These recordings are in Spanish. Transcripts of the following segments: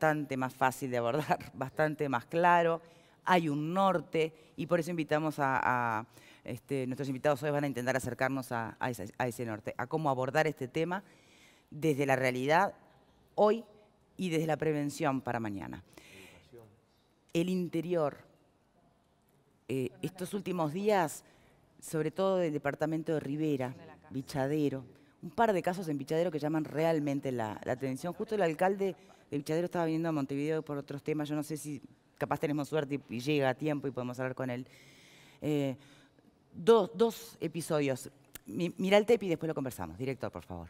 bastante más fácil de abordar, bastante más claro, hay un norte y por eso invitamos a, este, nuestros invitados hoy van a intentar acercarnos a, ese, norte, a cómo abordar este tema desde la realidad hoy y desde la prevención para mañana. El interior, eh, estos últimos días, sobre todo del departamento de Rivera, Bichadero, un par de casos en Bichadero que llaman realmente la, la atención. Justo el alcalde el Chadero estaba viniendo a Montevideo por otros temas, yo no sé si capaz tenemos suerte y, llega a tiempo y podemos hablar con él. Eh, dos, episodios. Mira el TEPI y después lo conversamos. Director, por favor.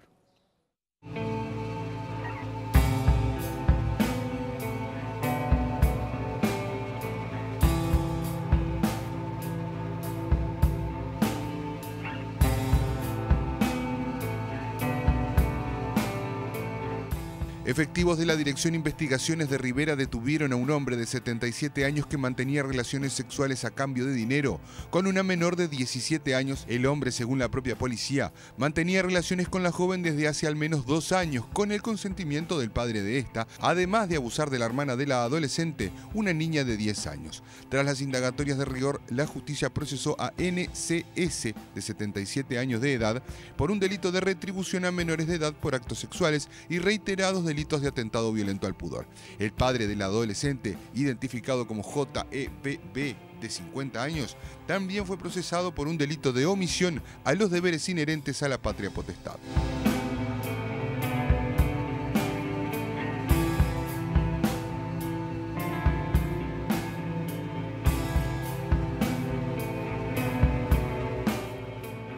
Efectivos de la Dirección Investigaciones de Rivera detuvieron a un hombre de 77 años que mantenía relaciones sexuales a cambio de dinero con una menor de 17 años. El hombre, según la propia policía, mantenía relaciones con la joven desde hace al menos dos años con el consentimiento del padre de esta, además de abusar de la hermana de la adolescente, una niña de 10 años. Tras las indagatorias de rigor, la justicia procesó a NCS de 77 años de edad por un delito de retribución a menores de edad por actos sexuales y reiterados delitos de atentado violento al pudor. El padre del adolescente, identificado como JEPB, de 50 años, también fue procesado por un delito de omisión a los deberes inherentes a la patria potestad.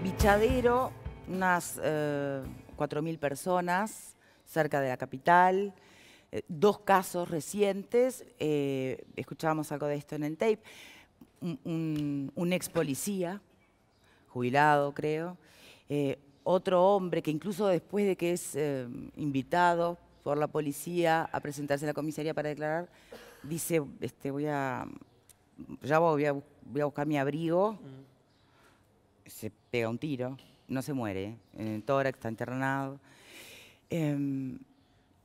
Bichadero, unas 4.000 eh, personas, cerca de la capital. Eh, dos casos recientes, eh, escuchábamos algo de esto en el tape, un, ex policía, jubilado creo, eh, otro hombre que incluso después de que es invitado por la policía a presentarse a la comisaría para declarar, dice, este, voy a, ya voy a, voy a buscar mi abrigo, mm. se pega un tiro, no se muere, en el tórax está internado. Em,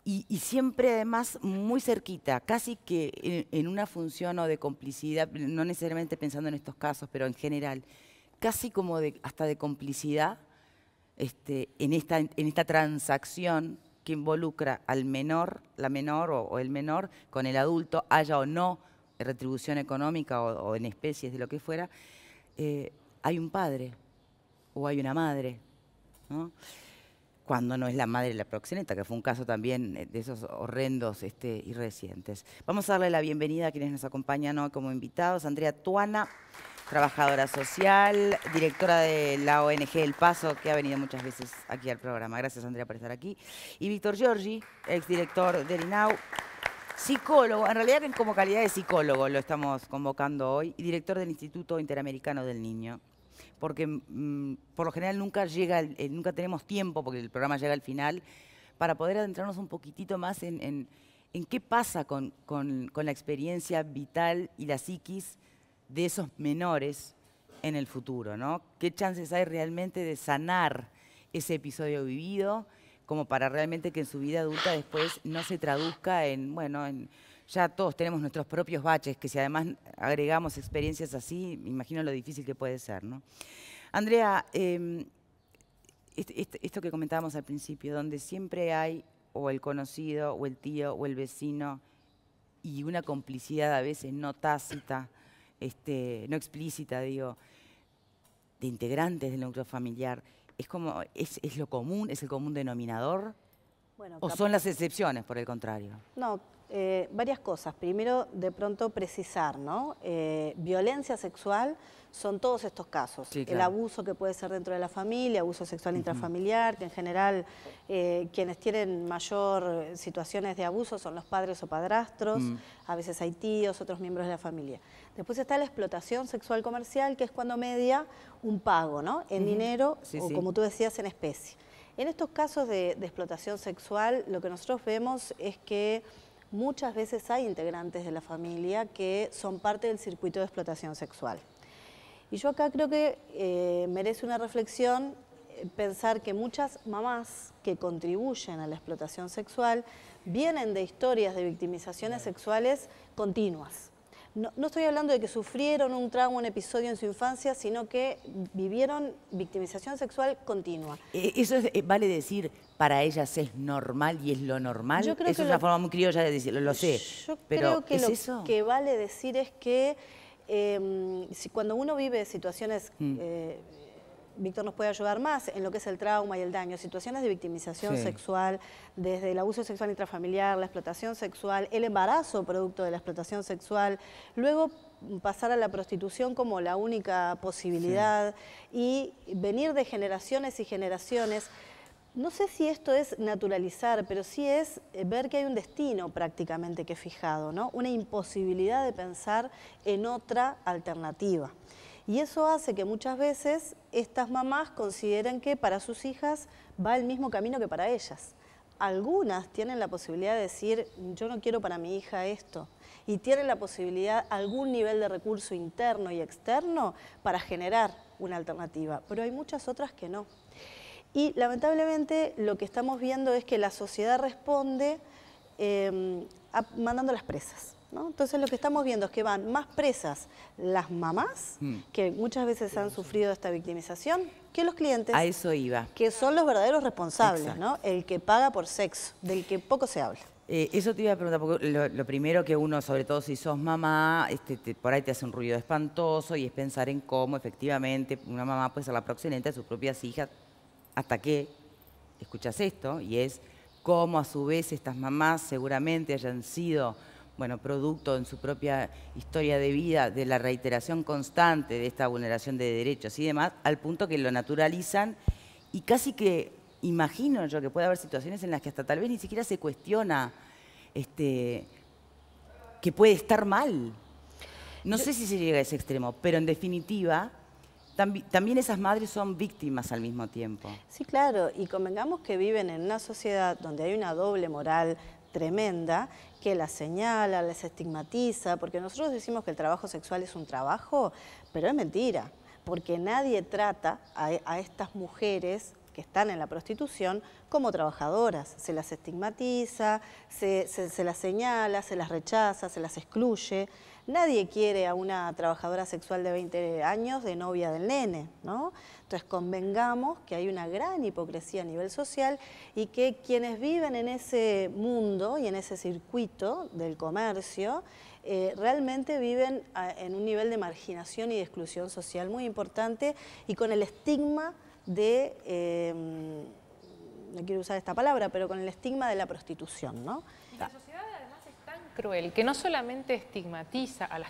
y, siempre además muy cerquita, casi que en, una función o de complicidad, no necesariamente pensando en estos casos, pero en general, casi como hasta de complicidad este, en, esta, en esta transacción que involucra al menor, la menor o, el menor con el adulto, haya o no retribución económica o, en especies de lo que fuera, eh, hay un padre o hay una madre. ¿no? cuando no es la madre de la proxeneta, que fue un caso también eh, de esos horrendos este, y recientes. Vamos a darle la bienvenida a quienes nos acompañan hoy como invitados. Andrea Tuana, trabajadora social, directora de la ONG El Paso, que ha venido muchas veces aquí al programa. Gracias, Andrea, por estar aquí. Y Víctor Giorgi, exdirector del INAU. Psicólogo, en realidad como calidad de psicólogo lo estamos convocando hoy, y director del Instituto Interamericano del Niño porque mm, por lo general nunca, llega, eh, nunca tenemos tiempo, porque el programa llega al final, para poder adentrarnos un poquitito más en, qué pasa con, la experiencia vital y la psiquis de esos menores en el futuro, ¿no? ¿Qué chances hay realmente de sanar ese episodio vivido como para realmente que en su vida adulta después no se traduzca en, bueno, en ya todos tenemos nuestros propios baches, que si además agregamos experiencias así, me imagino lo difícil que puede ser. ¿no? Andrea, em, esto que comentábamos al principio, donde siempre hay o el conocido, o el tío, o el vecino, y una complicidad a veces no tácita, este, no explícita, digo, de integrantes del núcleo familiar, ¿es, como, es, lo común, es el común denominador? Bueno, ¿O son las excepciones, por el contrario? No, eh, varias cosas. Primero, de pronto precisar, ¿no? Eh, violencia sexual son todos estos casos. El abuso que puede ser dentro de la familia, abuso sexual intrafamiliar, que en general eh, quienes tienen mayor situaciones de abuso son los padres o padrastros, mm. a veces hay tíos, otros miembros de la familia. Después está la explotación sexual comercial, que es cuando media un pago, ¿no? En dinero o, como tú decías, en especie. En estos casos de explotación sexual, lo que nosotros vemos es que muchas veces hay integrantes de la familia que son parte del circuito de explotación sexual. Y yo acá creo que eh, merece una reflexión eh, pensar que muchas mamás que contribuyen a la explotación sexual vienen de historias de victimizaciones sexuales continuas. No, estoy hablando de que sufrieron un trauma, un episodio en su infancia, sino que vivieron victimización sexual continua. E, eso eh, vale decir, para ellas es normal y es lo normal. Yo creo que es una forma muy criolla de decirlo, lo sé. Yo pero creo que lo que vale decir es que em, cuando uno vive situaciones mm. eh, Víctor nos puede ayudar más en lo que es el trauma y el daño, situaciones de victimización sexual, desde el abuso sexual intrafamiliar, la explotación sexual, el embarazo producto de la explotación sexual, luego pasar a la prostitución como la única posibilidad y venir de generaciones y generaciones. No sé si esto es naturalizar, pero sí es eh, ver que hay un destino prácticamente que fijado, ¿no? Una imposibilidad de pensar en otra alternativa. Y eso hace que muchas veces estas mamás consideren que para sus hijas va el mismo camino que para ellas. Algunas tienen la posibilidad de decir, yo no quiero para mi hija esto. Y tienen la posibilidad, algún nivel de recurso interno y externo para generar una alternativa. Pero hay muchas otras que no. Y lamentablemente lo que estamos viendo es que la sociedad responde Em, mandando las presas. Entonces lo que estamos viendo es que van más presas las mamás, hmm. que muchas veces han sufrido esta victimización, que los clientes. A eso iba. Que son los verdaderos responsables, ¿no? El que paga por sexo, del que poco se habla. Eh, eso te iba a preguntar, porque lo, primero que uno, sobre todo si sos mamá, este, por ahí te hace un ruido espantoso y es pensar en cómo efectivamente una mamá puede ser la proxeneta de sus propias hijas hasta que escuchas esto y es cómo a su vez estas mamás seguramente hayan sido bueno, producto en su propia historia de vida de la reiteración constante de esta vulneración de derechos y demás, al punto que lo naturalizan y casi que imagino yo que puede haber situaciones en las que hasta tal vez ni siquiera se cuestiona este, que puede estar mal. No sé si se llega a ese extremo, pero en definitiva, también esas madres son víctimas al mismo tiempo. Sí, claro, y convengamos que viven en una sociedad donde hay una doble moral tremenda que las señala, las estigmatiza, porque nosotros decimos que el trabajo sexual es un trabajo, pero es mentira, porque nadie trata a, estas mujeres que están en la prostitución como trabajadoras. Se las estigmatiza, se las señala, se las rechaza, se las excluye. Nadie quiere a una trabajadora sexual de 20 años de novia del nene, ¿no? Entonces convengamos que hay una gran hipocresía a nivel social y que quienes viven en ese mundo y en ese circuito del comercio eh, realmente viven ah, en un nivel de marginación y de exclusión social muy importante y con el estigma de... Em, no quiero usar esta palabra, pero con el estigma de la prostitución, ¿no? cruel, que no solamente estigmatiza a las,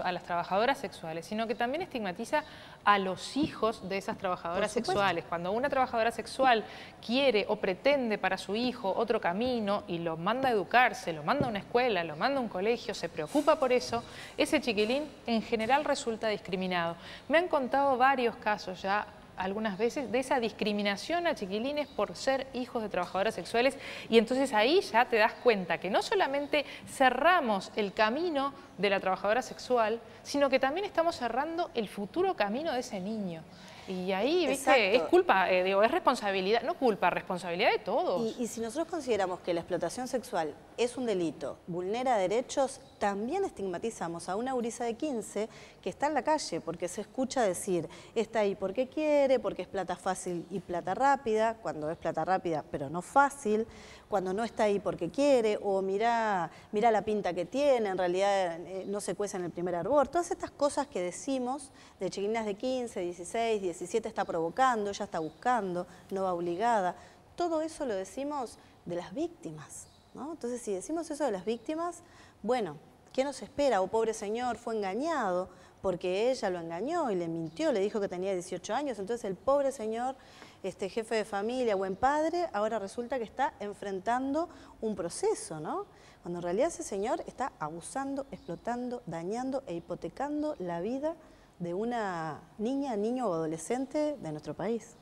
a las trabajadoras sexuales, sino que también estigmatiza a los hijos de esas trabajadoras sexuales. Cuando una trabajadora sexual quiere o pretende para su hijo otro camino y lo manda a educarse, lo manda a una escuela, lo manda a un colegio, se preocupa por eso, ese chiquilín en general resulta discriminado. Me han contado varios casos ya algunas veces de esa discriminación a chiquilines por ser hijos de trabajadoras sexuales y entonces ahí ya te das cuenta que no solamente cerramos el camino de la trabajadora sexual, sino que también estamos cerrando el futuro camino de ese niño. Y ahí, viste, es culpa, eh, digo, es responsabilidad, no culpa, responsabilidad de todos. Y, y si nosotros consideramos que la explotación sexual es un delito, vulnera derechos, también estigmatizamos a una Urisa de 15 que está en la calle porque se escucha decir, está ahí porque quiere, porque es plata fácil y plata rápida, cuando es plata rápida pero no fácil, cuando no está ahí porque quiere, o mira la pinta que tiene, en realidad eh, no se cuece en el primer arbor. Todas estas cosas que decimos de chiquinas de 15, 16, 17 está provocando, ya está buscando, no va obligada. Todo eso lo decimos de las víctimas. Entonces, si decimos eso de las víctimas, bueno, ¿qué nos espera? O oh, pobre señor, fue engañado porque ella lo engañó y le mintió, le dijo que tenía 18 años, entonces el pobre señor, este jefe de familia, buen padre, ahora resulta que está enfrentando un proceso, ¿no? Cuando en realidad ese señor está abusando, explotando, dañando e hipotecando la vida de una niña, niño o adolescente de nuestro país.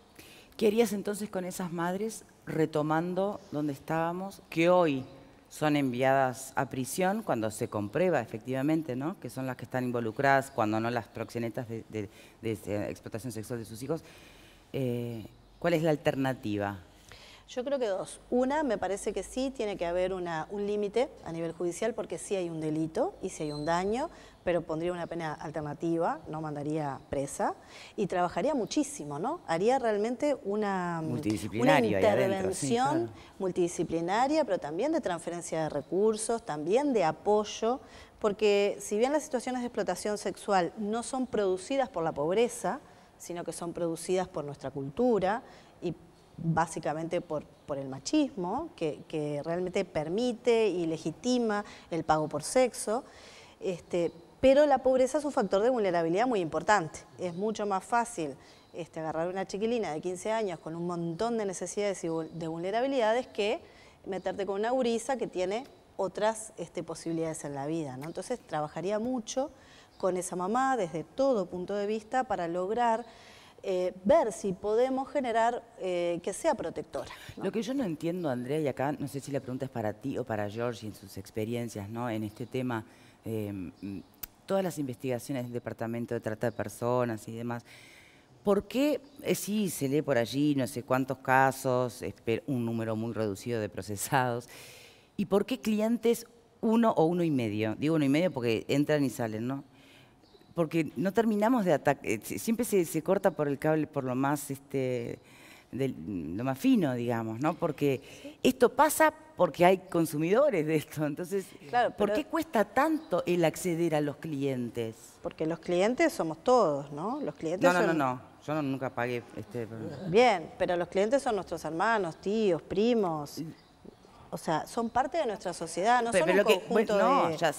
¿Querías entonces con esas madres, retomando donde estábamos, que hoy son enviadas a prisión cuando se comprueba efectivamente ¿no? que son las que están involucradas, cuando no las proxenetas de, este, explotación sexual de sus hijos. Eh, ¿Cuál es la alternativa? Yo creo que dos. Una, me parece que sí tiene que haber una, un límite a nivel judicial porque sí hay un delito y sí hay un daño, pero pondría una pena alternativa, no mandaría presa y trabajaría muchísimo, ¿no? Haría realmente una, mm, intervención multidisciplinaria, pero también de transferencia de recursos, también de apoyo, porque si bien las situaciones de explotación sexual no son producidas por la pobreza, sino que son producidas por nuestra cultura básicamente por, el machismo, que, realmente permite y legitima el pago por sexo, este, pero la pobreza es un factor de vulnerabilidad muy importante. Es mucho más fácil agarrar este, agarrar una chiquilina de 15 años con un montón de necesidades y de vulnerabilidades que meterte con una gurisa que tiene otras este, posibilidades en la vida. Entonces trabajaría mucho con esa mamá desde todo punto de vista para lograr eh, ver si podemos generar eh, que sea protectora. Lo que yo no entiendo, Andrea, y acá no sé si la pregunta es para ti o para George en sus experiencias ¿no? en este tema, em, todas las investigaciones del Departamento de Trata de Personas y demás, ¿por qué eh, sí se lee por allí no sé cuántos casos, un número muy reducido de procesados? ¿Y por qué clientes uno o uno y medio? Digo uno y medio porque entran y salen, ¿no? porque no terminamos de atacar, eh, siempre se, corta por el cable, por lo más, este, lo más fino, digamos, ¿no? Porque esto pasa porque hay consumidores de esto. Entonces, ¿por qué cuesta tanto el acceder a los clientes? Porque los clientes somos todos, ¿no? Los clientes no, no, no, no. Yo nunca pagué. Este... Bien, pero los clientes son nuestros hermanos, tíos, primos. Mm, o sea, son parte de nuestra sociedad, no son un conjunto bueno, de,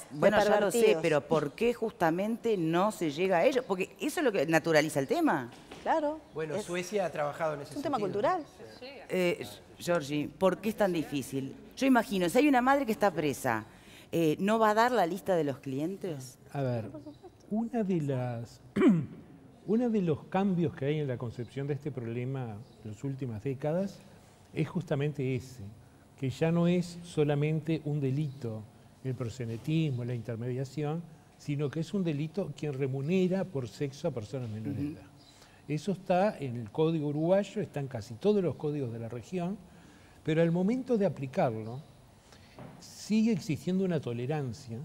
bueno, ya lo sé, pero ¿por qué justamente no se llega a ellos? Porque eso es lo que naturaliza el tema. Claro. Bueno, Suecia ha trabajado en ese Es un tema cultural. Eh, Georgie, ¿por qué es tan difícil? Yo imagino, si hay una madre que está presa, eh, ¿no va a dar la lista de los clientes? A ver, una de las... Uno de los cambios que hay en la concepción de este problema en las últimas décadas es justamente ese que ya no es solamente un delito el prosenetismo, la intermediación, sino que es un delito quien remunera por sexo a personas menores de edad. Eso está en el código uruguayo, está en casi todos los códigos de la región, pero al momento de aplicarlo sigue existiendo una tolerancia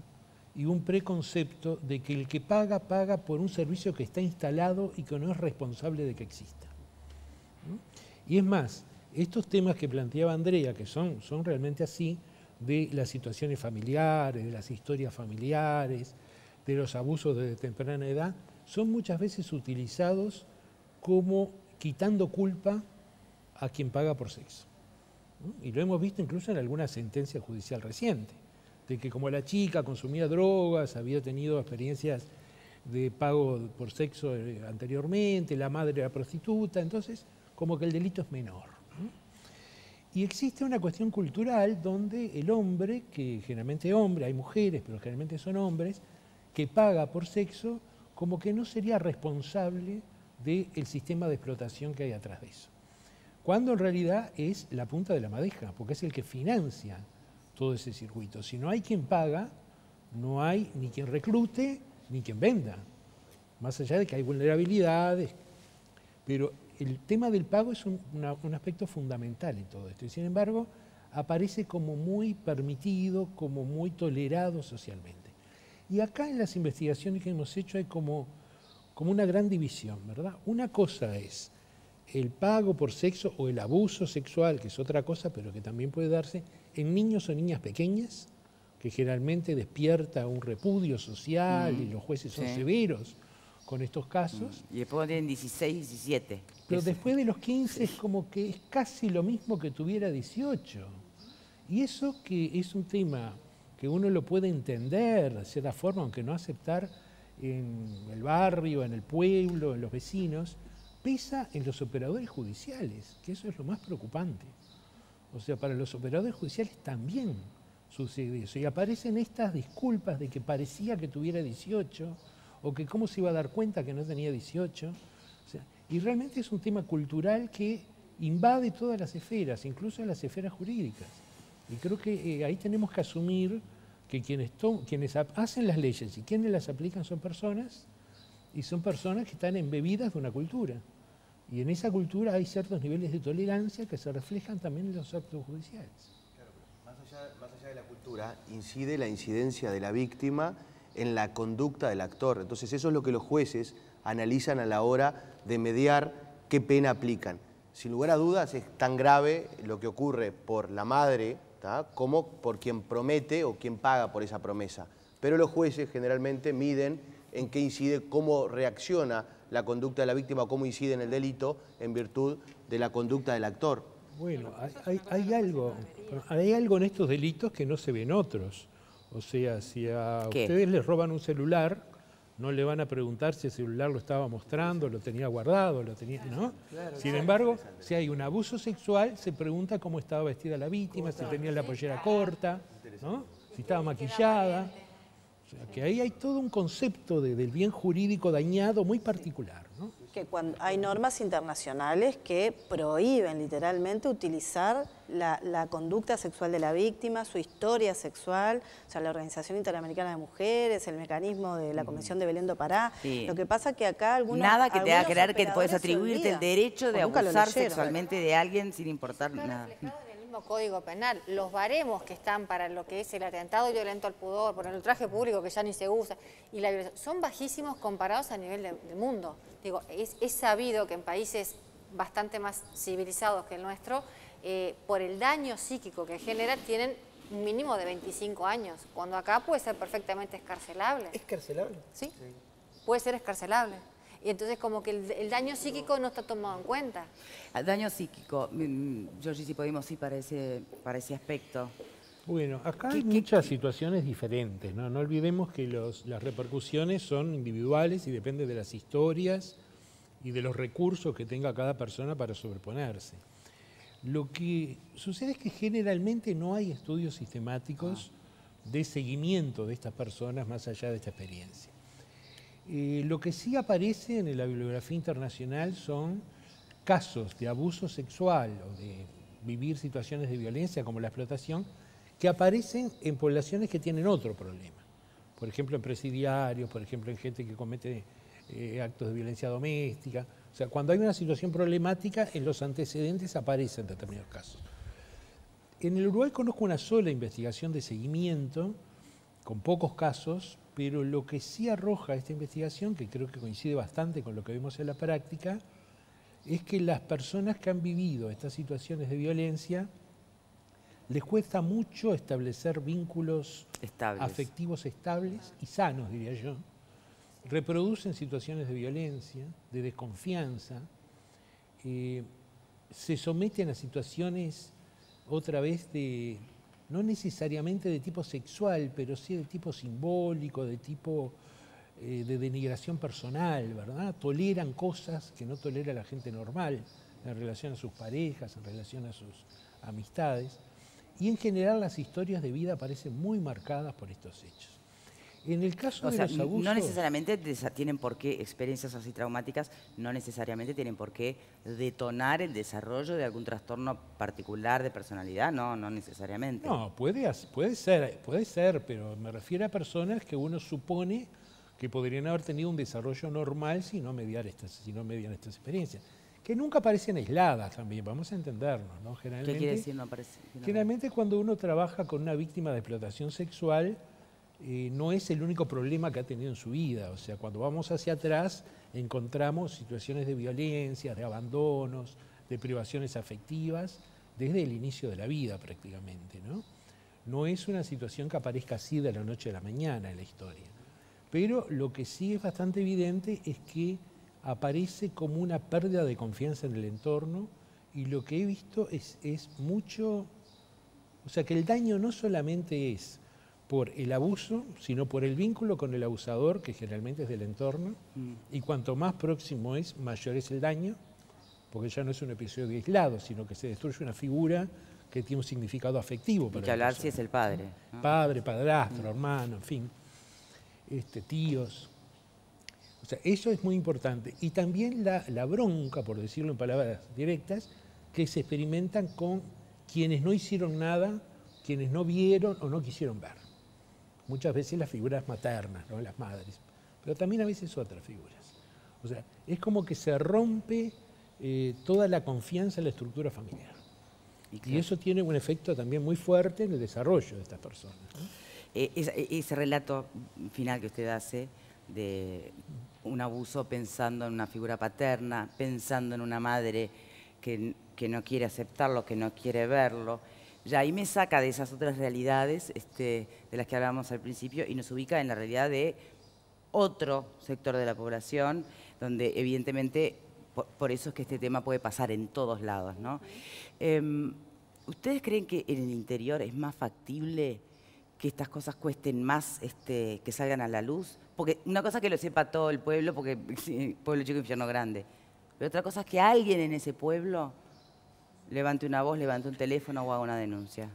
y un preconcepto de que el que paga, paga por un servicio que está instalado y que no es responsable de que exista. Y es más, estos temas que planteaba Andrea, que son, realmente así, de las situaciones familiares, de las historias familiares, de los abusos desde temprana edad, son muchas veces utilizados como quitando culpa a quien paga por sexo. Y lo hemos visto incluso en alguna sentencia judicial reciente, de que como la chica consumía drogas, había tenido experiencias de pago por sexo eh, anteriormente, la madre era prostituta, entonces como que el delito es menor. Y existe una cuestión cultural donde el hombre, que generalmente es hombre, hay mujeres, pero generalmente son hombres, que paga por sexo, como que no sería responsable del sistema de explotación que hay atrás de eso. Cuando en realidad es la punta de la madeja, porque es el que financia todo ese circuito. Si no hay quien paga, no hay ni quien reclute, ni quien venda. Más allá de que hay vulnerabilidades, pero el tema del pago es un, aspecto fundamental en todo esto y sin embargo aparece como muy permitido, como muy tolerado socialmente. Y acá en las investigaciones que hemos hecho hay como, como una gran división, ¿verdad? Una cosa es el pago por sexo o el abuso sexual, que es otra cosa, pero que también puede darse en niños o niñas pequeñas, que generalmente despierta un repudio social mm. y los jueces son severos con estos casos. Mm, y después tienen 16, 17. Pero después de los 15 es como que es casi lo mismo que tuviera 18. Y eso que es un tema que uno lo puede entender de cierta forma, aunque no aceptar en el barrio, en el pueblo, en los vecinos, pesa en los operadores judiciales, que eso es lo más preocupante. O sea, para los operadores judiciales también sucede eso. Y aparecen estas disculpas de que parecía que tuviera 18, o que cómo se iba a dar cuenta que no tenía 18. y realmente es un tema cultural que invade todas las esferas, incluso las esferas jurídicas. Y creo que eh, ahí tenemos que asumir que quienes, quienes hacen las leyes y quienes las aplican son personas, y son personas que están embebidas de una cultura. Y en esa cultura hay ciertos niveles de tolerancia que se reflejan también en los actos judiciales. más allá, más allá de la cultura, incide la incidencia de la víctima en la conducta del actor. Entonces eso es lo que los jueces analizan a la hora de mediar qué pena aplican. Sin lugar a dudas es tan grave lo que ocurre por la madre como por quien promete o quien paga por esa promesa. Pero los jueces generalmente miden en qué incide, cómo reacciona la conducta de la víctima cómo incide en el delito en virtud de la conducta del actor. Bueno, hay, hay, algo, hay algo en estos delitos que no se ve en otros. O sea, si a ustedes les roban un celular, no le van a preguntar si el celular lo estaba mostrando, lo tenía guardado, lo tenía, ¿no? Sin embargo, si hay un abuso sexual, se pregunta cómo estaba vestida la víctima, si tenía la pollera corta, si estaba maquillada. O sea, que ahí hay todo un concepto del bien jurídico dañado muy particular que cuando hay normas internacionales que prohíben literalmente utilizar la, conducta sexual de la víctima, su historia sexual, o sea, la Organización Interamericana de Mujeres, el mecanismo de la mm. Comisión de Belén do Pará. Lo que pasa que acá algunos Nada que te haga creer que puedes atribuirte el derecho de abusar sexualmente de alguien sin importar nada. Código Penal, los baremos que están para lo que es el atentado violento al pudor, por el ultraje público que ya ni se usa, y la son bajísimos comparados a nivel del mundo. Digo, es, sabido que en países bastante más civilizados que el nuestro, eh, por el daño psíquico que genera, tienen un mínimo de 25 años, cuando acá puede ser perfectamente escarcelable. ¿Escarcelable? sí. puede ser escarcelable. Y entonces como que el, daño psíquico no está tomado en cuenta. El ah, daño psíquico, yo mm, mm, si podemos ir para ese, para ese aspecto. Bueno, acá hay muchas situaciones diferentes, ¿no? No olvidemos que las repercusiones son individuales y depende de las historias y de los recursos que tenga cada persona para sobreponerse. Lo que sucede es que generalmente no hay estudios sistemáticos ah. de seguimiento de estas personas más allá de esta experiencia. Eh, lo que sí aparece en la bibliografía internacional son casos de abuso sexual o de vivir situaciones de violencia como la explotación que aparecen en poblaciones que tienen otro problema. Por ejemplo, en presidiarios, por ejemplo, en gente que comete eh, actos de violencia doméstica. O sea, cuando hay una situación problemática, en los antecedentes aparecen determinados casos. En el Uruguay conozco una sola investigación de seguimiento con pocos casos, pero lo que sí arroja esta investigación, que creo que coincide bastante con lo que vemos en la práctica, es que las personas que han vivido estas situaciones de violencia les cuesta mucho establecer vínculos afectivos estables y sanos, diría yo. Reproducen situaciones de violencia, de desconfianza, eh, se someten a situaciones otra vez de no necesariamente de tipo sexual, pero sí de tipo simbólico, de tipo eh, de denigración personal, ¿verdad? Toleran cosas que no tolera la gente normal en relación a sus parejas, en relación a sus amistades. Y en general las historias de vida parecen muy marcadas por estos hechos. En el caso de los abusos... No necesariamente tienen por qué, experiencias así traumáticas, no necesariamente tienen por qué detonar el desarrollo de algún trastorno particular de personalidad, no, no necesariamente. No, puede, puede, ser, puede ser, pero me refiero a personas que uno supone que podrían haber tenido un desarrollo normal si no, mediar estas, si no median estas experiencias que nunca parecen aisladas también, vamos a entendernos, ¿no? Generalmente, ¿Qué quiere decir no aparece? Generalmente cuando uno trabaja con una víctima de explotación sexual, eh, no es el único problema que ha tenido en su vida. O sea, cuando vamos hacia atrás encontramos situaciones de violencia, de abandonos, de privaciones afectivas, desde el inicio de la vida prácticamente. ¿no? es una situación que aparezca así de la noche a la mañana en la historia. Pero lo que sí es bastante evidente es que aparece como una pérdida de confianza en el entorno y lo que he visto es mucho, o sea que el daño no solamente es por el abuso, sino por el vínculo con el abusador, que generalmente es del entorno, mm. y cuanto más próximo es, mayor es el daño, porque ya no es un episodio aislado, sino que se destruye una figura que tiene un significado afectivo. Para y que hablar si es el padre. Ah. Padre, padrastro, mm. hermano, en fin, este, tíos. O sea, eso es muy importante. Y también la bronca, por decirlo en palabras directas, que se experimentan con quienes no hicieron nada, quienes no vieron o no quisieron ver muchas veces las figuras maternas, ¿no? las madres, pero también a veces otras figuras. O sea, es como que se rompe eh, toda la confianza en la estructura familiar. Y, eso tiene un efecto también muy fuerte en el desarrollo de estas personas. Eh, ese, relato final que usted hace de un abuso pensando en una figura paterna, pensando en una madre que, que no quiere aceptarlo, que no quiere verlo, y ahí me saca de esas otras realidades este, de las que hablábamos al principio y nos ubica en la realidad de otro sector de la población, donde evidentemente por, eso es que este tema puede pasar en todos lados. Em, ¿Ustedes creen que en el interior es más factible que estas cosas cuesten más, este, que salgan a la luz? Porque una cosa es que lo sepa todo el pueblo, porque el pueblo chico, infierno grande. Pero otra cosa es que alguien en ese pueblo levante una voz, levante un teléfono o haga una denuncia.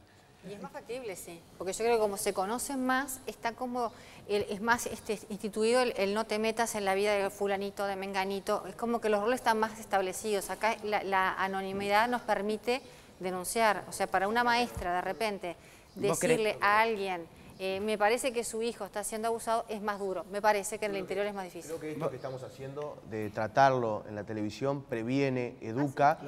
Y es más factible, sí. Porque yo creo que como se conocen más, está como, es más este, instituido el, no te metas en la vida de fulanito, de menganito. Es como que los roles están más establecidos. Acá la, anonimidad nos permite denunciar. O sea, para una maestra, de repente, decirle a alguien... Eh, me parece que su hijo está siendo abusado, es más duro. Me parece que en el interior es más difícil. Creo que esto que estamos haciendo de tratarlo en la televisión previene, educa,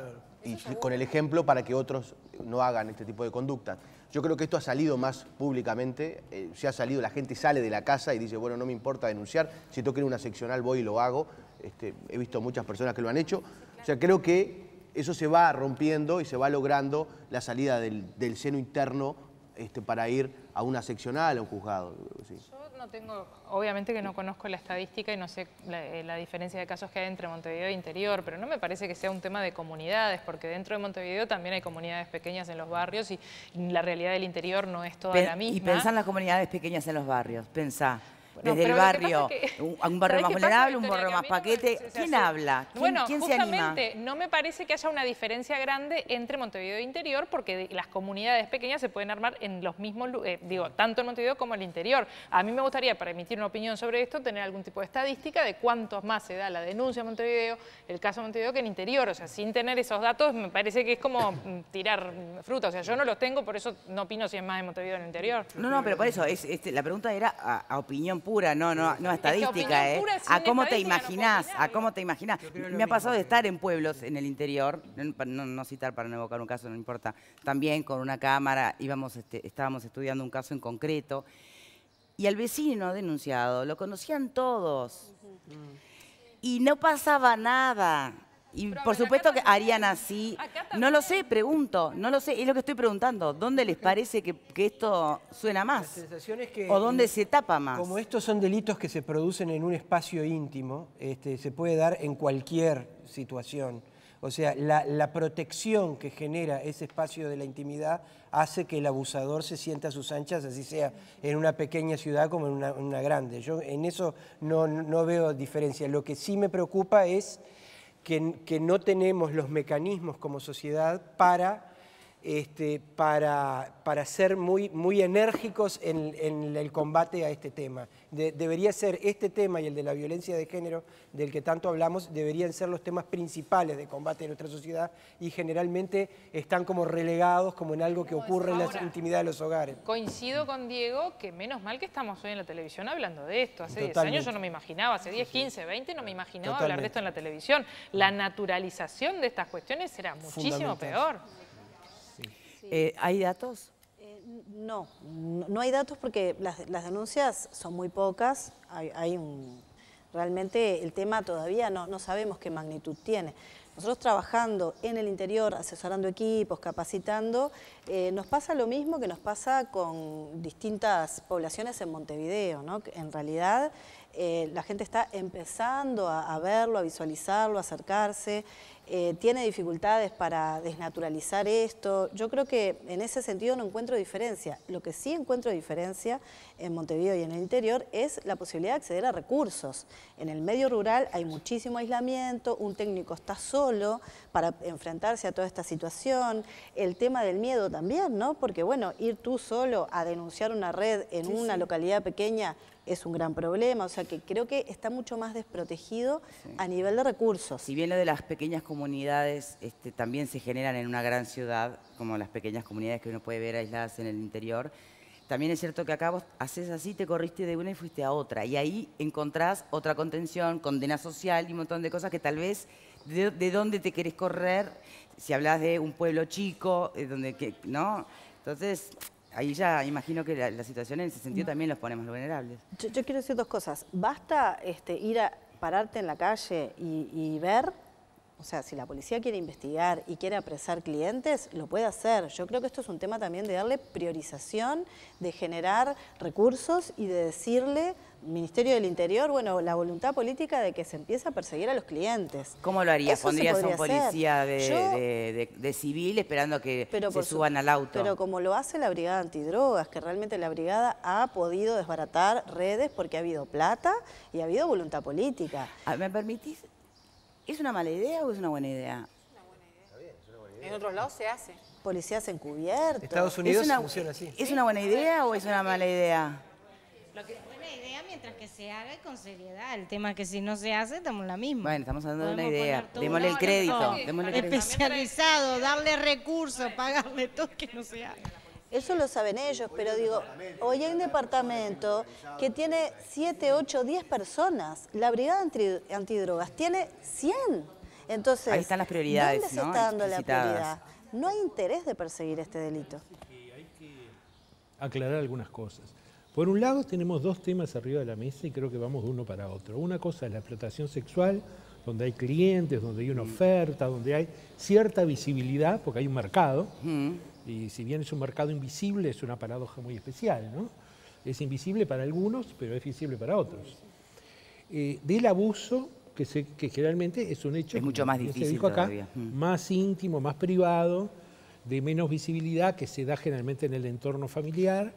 y con el ejemplo para que otros no hagan este tipo de conducta. Yo creo que esto ha salido más públicamente, eh, se ha salido, la gente sale de la casa y dice, bueno, no me importa denunciar, si toque ir una seccional voy y lo hago. Este, he visto muchas personas que lo han hecho. O sea, creo que eso se va rompiendo y se va logrando la salida del, seno interno este, para ir a una seccional, a un juzgado. Sí no tengo, obviamente que no conozco la estadística y no sé eh, la, diferencia de casos que hay entre Montevideo e interior, pero no me parece que sea un tema de comunidades, porque dentro de Montevideo también hay comunidades pequeñas en los barrios y la realidad del interior no es toda la misma. Y pensá en las comunidades pequeñas en los barrios, pensá. Desde el barrio, un, barrio más vulnerable, un barrio más paquete. ¿Quién habla? ¿Quién, bueno, justamente, no me parece que haya una diferencia grande entre Montevideo e Interior, porque las comunidades pequeñas se pueden armar en los mismos, eh, digo, tanto en Montevideo como en el interior. A mí me gustaría, para emitir una opinión sobre esto, tener algún tipo de estadística de cuántos más se da la denuncia en Montevideo, el caso Montevideo, que en interior. O sea, sin tener esos datos, me parece que es como mm, tirar fruta. O sea, yo no los tengo, por eso no opino si es más de Montevideo en el interior. No, no, pero por eso, es, este, la pregunta era a, a opinión pura, no, no, no estadística, ¿eh? A cómo te imaginás, a cómo te imaginás. Me ha pasado de estar en pueblos en el interior, no, citar para no evocar un caso, no importa, también con una cámara, íbamos, este, estábamos estudiando un caso en concreto, y al vecino denunciado, lo conocían todos, y no pasaba nada. Y por supuesto que harían así. No lo sé, pregunto, no lo sé, es lo que estoy preguntando. ¿Dónde les parece que, esto suena más? ¿O dónde se tapa más? Como estos son delitos que se producen en un espacio íntimo, este, se puede dar en cualquier situación. O sea, la, protección que genera ese espacio de la intimidad hace que el abusador se sienta a sus anchas, así sea en una pequeña ciudad como en una, grande. Yo en eso no, veo diferencia. Lo que sí me preocupa es que, no tenemos los mecanismos como sociedad para este, para, para, ser muy, muy enérgicos en, el combate a este tema. debería ser este tema y el de la violencia de género, del que tanto hablamos, deberían ser los temas principales de combate de nuestra sociedad y generalmente están como relegados, como en algo que ocurre en la intimidad de los hogares. Coincido con Diego que menos mal que estamos hoy en la televisión hablando de esto. Hace 10 años yo no me imaginaba, hace 10, 15, 20 no me imaginaba hablar de esto en la televisión. La naturalización de estas cuestiones será muchísimo peor. Eh, ¿Hay datos? Eh, no, no, hay datos porque las, denuncias son muy pocas. Hay, un, realmente el tema todavía no, sabemos qué magnitud tiene. Nosotros trabajando en el interior, asesorando equipos, capacitando, eh, nos pasa lo mismo que nos pasa con distintas poblaciones en Montevideo, ¿no? En realidad eh, la gente está empezando a, verlo, a visualizarlo, a acercarse, eh, tiene dificultades para desnaturalizar esto. Yo creo que en ese sentido no encuentro diferencia. Lo que sí encuentro diferencia en Montevideo y en el interior es la posibilidad de acceder a recursos. En el medio rural hay muchísimo aislamiento, un técnico está solo para enfrentarse a toda esta situación, el tema del miedo también, ¿no? Porque bueno, ir tú solo a denunciar una red en una localidad pequeña es un gran problema, o sea que creo que está mucho más desprotegido a nivel de recursos. Si bien lo de las pequeñas comunidades este, también se generan en una gran ciudad, como las pequeñas comunidades que uno puede ver aisladas en el interior, también es cierto que acá vos haces así, te corriste de una y fuiste a otra. Y ahí encontrás otra contención, condena social y un montón de cosas que tal vez de, dónde te querés correr, si hablas de un pueblo chico, eh, donde ¿no? Entonces, ahí ya imagino que la, la situación en ese sentido también los ponemos vulnerables. Yo, quiero decir dos cosas. Basta este, ir a pararte en la calle y ver o sea, si la policía quiere investigar y quiere apresar clientes, lo puede hacer. Yo creo que esto es un tema también de darle priorización, de generar recursos y de decirle Ministerio del Interior, bueno, la voluntad política de que se empiece a perseguir a los clientes. ¿Cómo lo harías? ¿Pondrías un policía de, civil esperando que se suban al auto? Pero como lo hace la Brigada Antidrogas, que realmente la Brigada ha podido desbaratar redes porque ha habido plata y ha habido voluntad política. ¿Me permitís? ¿Es una mala idea o es una buena idea? En otros lados se hace. Policías encubiertos. Estados Unidos funciona así. ¿Es una buena idea o es una mala idea? Lo que idea mientras que se haga con seriedad. El tema es que si no se hace, estamos la misma. Bueno, estamos hablando de una idea. Démosle el crédito. Especializado, darle recursos, pagarle todo que no se haga. Eso lo saben ellos, pero digo, hoy hay un departamento que tiene 7, 8, 10 personas. La brigada antidrogas tiene 100. Entonces, Ahí están las prioridades, ¿dónde se está dando la prioridad? No hay interés de perseguir este delito. Hay que aclarar algunas cosas. Por un lado tenemos dos temas arriba de la mesa y creo que vamos de uno para otro. Una cosa es la explotación sexual, donde hay clientes, donde hay una mm. oferta, donde hay cierta visibilidad, porque hay un mercado, mm. y si bien es un mercado invisible, es una paradoja muy especial, ¿no? Es invisible para algunos, pero es visible para otros. Eh, del abuso, que, que, generalmente es un hecho... Es mucho más acá, mm. más íntimo, más privado, de menos visibilidad, que se da generalmente en el entorno familiar,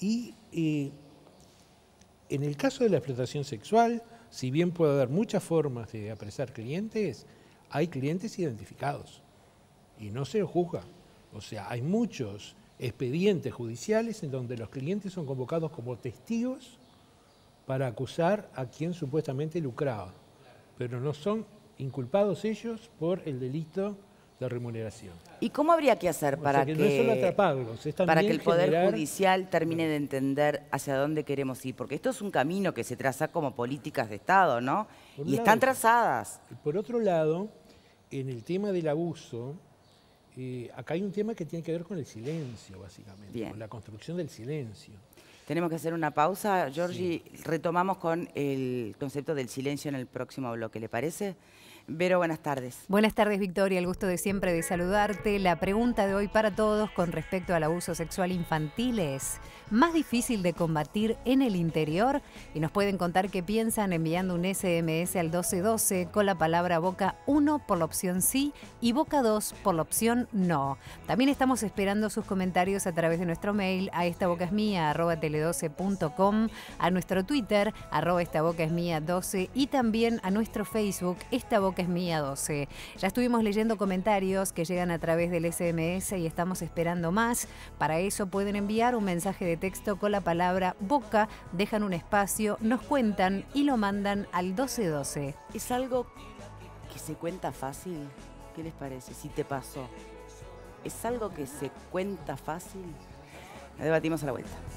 y eh, en el caso de la explotación sexual, si bien puede haber muchas formas de apresar clientes, hay clientes identificados y no se juzga. O sea, hay muchos expedientes judiciales en donde los clientes son convocados como testigos para acusar a quien supuestamente lucraba, pero no son inculpados ellos por el delito remuneración. ¿Y cómo habría que hacer para que, el Poder Judicial termine de entender hacia dónde queremos ir? Porque esto es un camino que se traza como políticas de Estado, ¿no? y están trazadas. Por otro lado, en el tema del abuso, eh, acá hay un tema que tiene que ver con el silencio, básicamente, con la construcción del silencio. Tenemos que hacer una pausa, Giorgi. Retomamos con el concepto del silencio en el próximo bloque, ¿le parece? Vero, buenas tardes. Buenas tardes, Victoria. El gusto de siempre de saludarte. La pregunta de hoy para todos con respecto al abuso sexual infantil es más difícil de combatir en el interior y nos pueden contar qué piensan enviando un SMS al 1212 con la palabra boca 1 por la opción sí y boca 2 por la opción no. También estamos esperando sus comentarios a través de nuestro mail a esta boca es mía tele12.com, a nuestro Twitter arroba esta 12 y también a nuestro Facebook esta boca que es mía 12. ya estuvimos leyendo comentarios que llegan a través del SMS y estamos esperando más. Para eso pueden enviar un mensaje de texto con la palabra boca, dejan un espacio, nos cuentan y lo mandan al 1212. Es algo que se cuenta fácil. ¿Qué les parece? Si te pasó. ¿Es algo que se cuenta fácil? La debatimos a la vuelta.